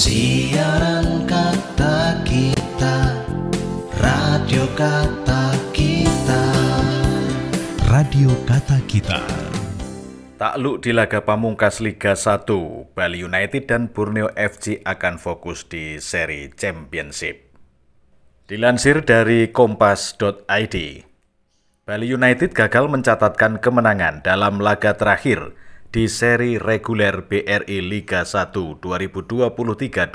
Siaran kata kita, radio kata kita. Radio kata kita. Takluk di laga pamungkas Liga 1, Bali United dan Borneo FC akan fokus di seri Championship. Dilansir dari kompas.id, Bali United gagal mencatatkan kemenangan dalam laga terakhir di seri reguler BRI Liga 1 2023-2024.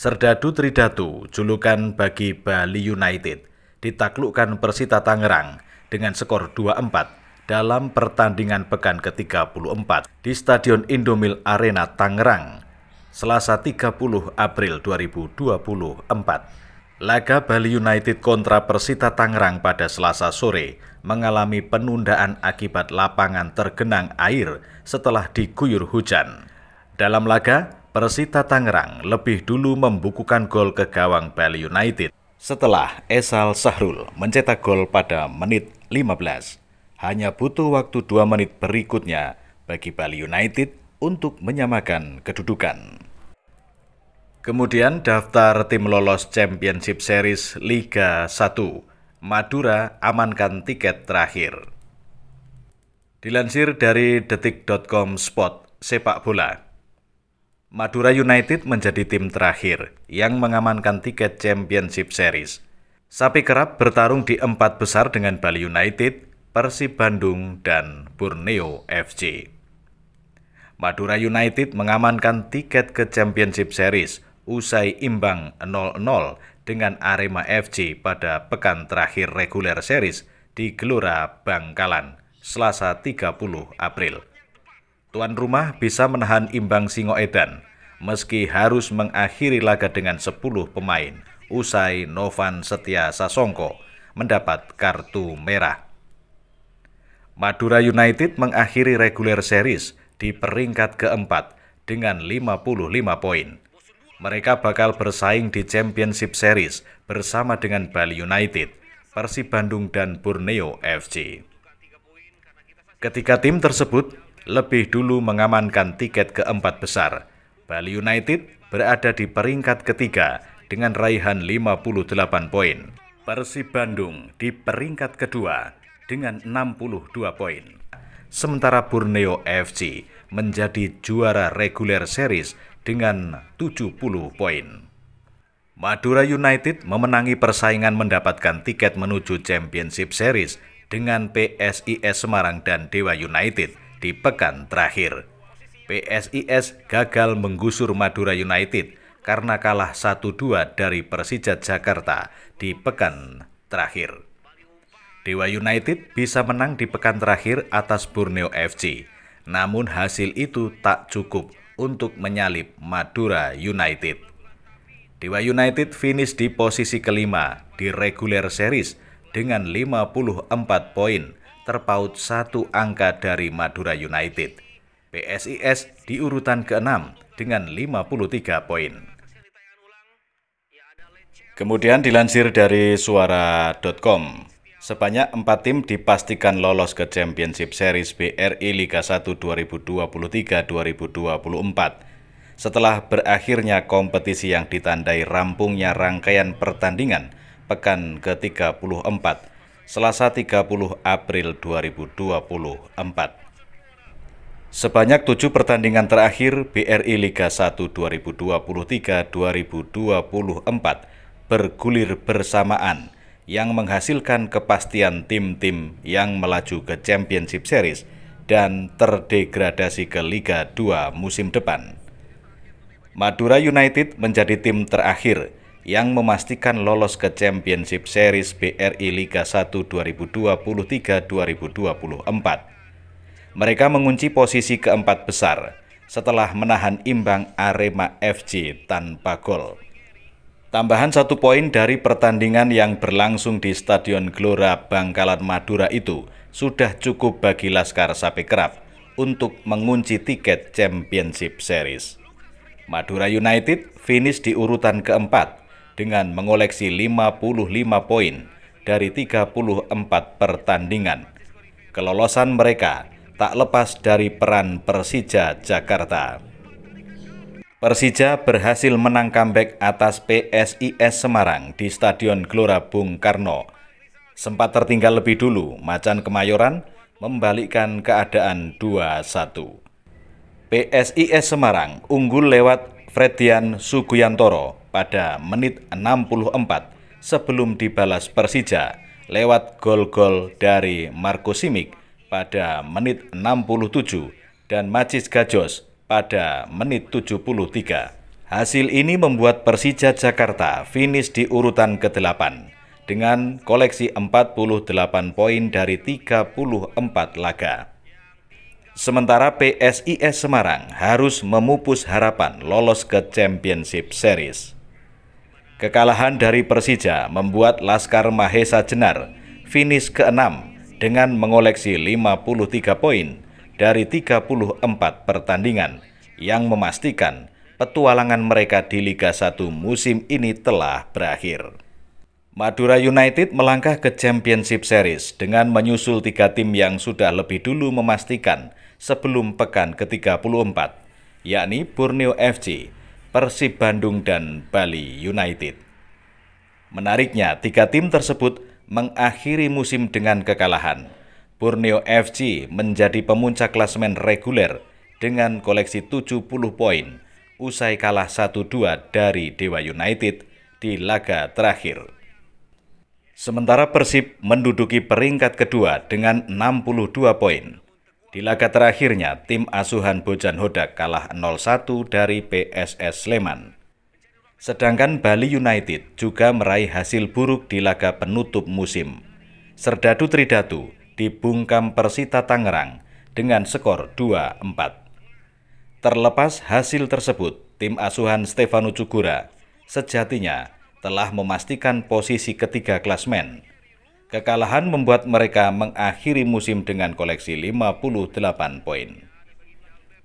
Serdadu Tridatu, julukan bagi Bali United, ditaklukkan Persita Tangerang dengan skor 2-4 dalam pertandingan pekan ke-34 di Stadion Indomil Arena Tangerang, Selasa 30 April 2024. Laga Bali United kontra Persita Tangerang pada Selasa sore mengalami penundaan akibat lapangan tergenang air setelah diguyur hujan. Dalam laga, Persita Tangerang lebih dulu membukukan gol ke gawang Bali United setelah Esal Sahrul mencetak gol pada menit 15. Hanya butuh waktu dua menit berikutnya bagi Bali United untuk menyamakan kedudukan. Kemudian daftar tim lolos Championship Series Liga 1. Madura amankan tiket terakhir. Dilansir dari detik.com spot sepak bola. Madura United menjadi tim terakhir yang mengamankan tiket Championship Series. Sapi kerap bertarung di empat besar dengan Bali United, Persib Bandung, dan Borneo FC. Madura United mengamankan tiket ke Championship Series – usai imbang 0-0 dengan Arema FC pada pekan terakhir reguler series di Gelora Bangkalan, Selasa 30 April. Tuan rumah bisa menahan imbang Singo Edan, meski harus mengakhiri laga dengan 10 pemain, usai Novan Setia Sasongko mendapat kartu merah. Madura United mengakhiri reguler series di peringkat keempat dengan 55 poin mereka bakal bersaing di Championship Series bersama dengan Bali United, Persib Bandung, dan Borneo FC. Ketika tim tersebut lebih dulu mengamankan tiket keempat besar. Bali United berada di peringkat ketiga dengan raihan 58 poin. Persib Bandung di peringkat kedua dengan 62 poin. Sementara Borneo FC menjadi juara reguler series dengan 70 poin. Madura United memenangi persaingan mendapatkan tiket menuju Championship Series dengan PSIS Semarang dan Dewa United di pekan terakhir. PSIS gagal menggusur Madura United karena kalah 1-2 dari Persija Jakarta di pekan terakhir. Dewa United bisa menang di pekan terakhir atas Borneo FC, namun hasil itu tak cukup untuk menyalip Madura United. Dewa United finish di posisi kelima di regular series dengan 54 poin, terpaut satu angka dari Madura United. PSIS di urutan ke-6 dengan 53 poin. Kemudian dilansir dari suara.com, Sebanyak empat tim dipastikan lolos ke Championship Series BRI Liga 1 2023-2024. Setelah berakhirnya kompetisi yang ditandai rampungnya rangkaian pertandingan pekan ke-34, Selasa 30 April 2024. Sebanyak tujuh pertandingan terakhir BRI Liga 1 2023-2024 bergulir bersamaan yang menghasilkan kepastian tim-tim yang melaju ke Championship Series dan terdegradasi ke Liga 2 musim depan. Madura United menjadi tim terakhir yang memastikan lolos ke Championship Series BRI Liga 1 2023-2024. Mereka mengunci posisi keempat besar setelah menahan imbang Arema FC tanpa gol. Tambahan satu poin dari pertandingan yang berlangsung di Stadion Gelora Bangkalan Madura itu sudah cukup bagi Laskar Sapi untuk mengunci tiket Championship Series. Madura United finish di urutan keempat dengan mengoleksi 55 poin dari 34 pertandingan. Kelolosan mereka tak lepas dari peran Persija Jakarta. Persija berhasil menang comeback atas PSIS Semarang di Stadion Gelora Bung Karno. Sempat tertinggal lebih dulu, Macan Kemayoran membalikkan keadaan 2-1. PSIS Semarang unggul lewat Fredian Suguyantoro pada menit 64 sebelum dibalas Persija lewat gol-gol dari Marco Simic pada menit 67 dan Macis Gajos pada menit 73. Hasil ini membuat Persija Jakarta finish di urutan ke-8 dengan koleksi 48 poin dari 34 laga. Sementara PSIS Semarang harus memupus harapan lolos ke Championship Series. Kekalahan dari Persija membuat Laskar Mahesa Jenar finish ke-6 dengan mengoleksi 53 poin dari 34 pertandingan yang memastikan petualangan mereka di Liga 1 musim ini telah berakhir. Madura United melangkah ke Championship Series dengan menyusul tiga tim yang sudah lebih dulu memastikan sebelum pekan ke-34, yakni Borneo FC, Persib Bandung, dan Bali United. Menariknya, tiga tim tersebut mengakhiri musim dengan kekalahan. Borneo FC menjadi pemuncak klasemen reguler dengan koleksi 70 poin usai kalah 1-2 dari Dewa United di laga terakhir. Sementara Persib menduduki peringkat kedua dengan 62 poin. Di laga terakhirnya, tim asuhan Bojan Hodak kalah 0-1 dari PSS Sleman. Sedangkan Bali United juga meraih hasil buruk di laga penutup musim. Serdadu Tridatu dibungkam Persita Tangerang dengan skor 2-4. Terlepas hasil tersebut, tim asuhan Stefano Cugura sejatinya telah memastikan posisi ketiga klasmen. Kekalahan membuat mereka mengakhiri musim dengan koleksi 58 poin.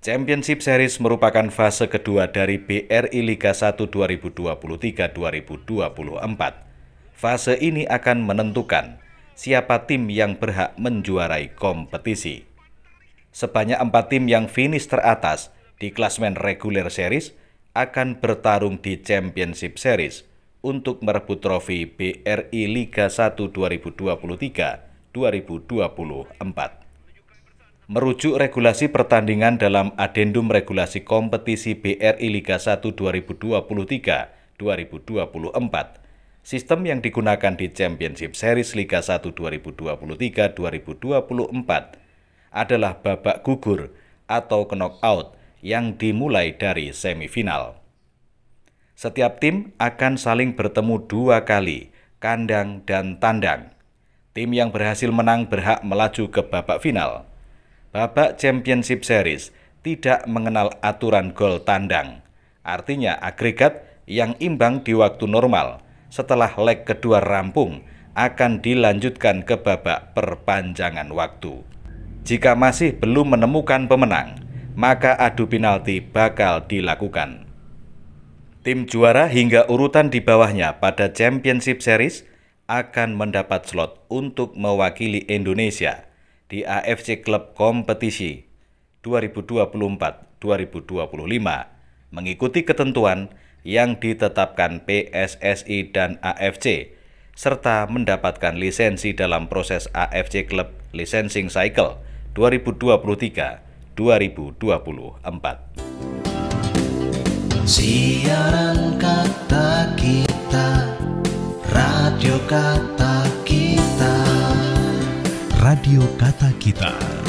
Championship Series merupakan fase kedua dari BRI Liga 1 2023-2024. Fase ini akan menentukan siapa tim yang berhak menjuarai kompetisi. Sebanyak empat tim yang finish teratas di klasmen reguler series akan bertarung di Championship Series untuk merebut trofi BRI Liga 1 2023-2024. Merujuk regulasi pertandingan dalam adendum regulasi kompetisi BRI Liga 1 2023-2024, Sistem yang digunakan di Championship Series Liga 1 2023-2024 adalah babak gugur atau knockout yang dimulai dari semifinal. Setiap tim akan saling bertemu dua kali, kandang dan tandang. Tim yang berhasil menang berhak melaju ke babak final. Babak Championship Series tidak mengenal aturan gol tandang, artinya agregat yang imbang di waktu normal setelah leg kedua rampung akan dilanjutkan ke babak perpanjangan waktu. Jika masih belum menemukan pemenang, maka adu penalti bakal dilakukan. Tim juara hingga urutan di bawahnya pada Championship Series akan mendapat slot untuk mewakili Indonesia di AFC Club Kompetisi 2024-2025 mengikuti ketentuan yang ditetapkan PSSI dan AFC, serta mendapatkan lisensi dalam proses AFC Club Licensing Cycle 2023-2024. Siaran kata kita, radio kata kita, radio kata kita.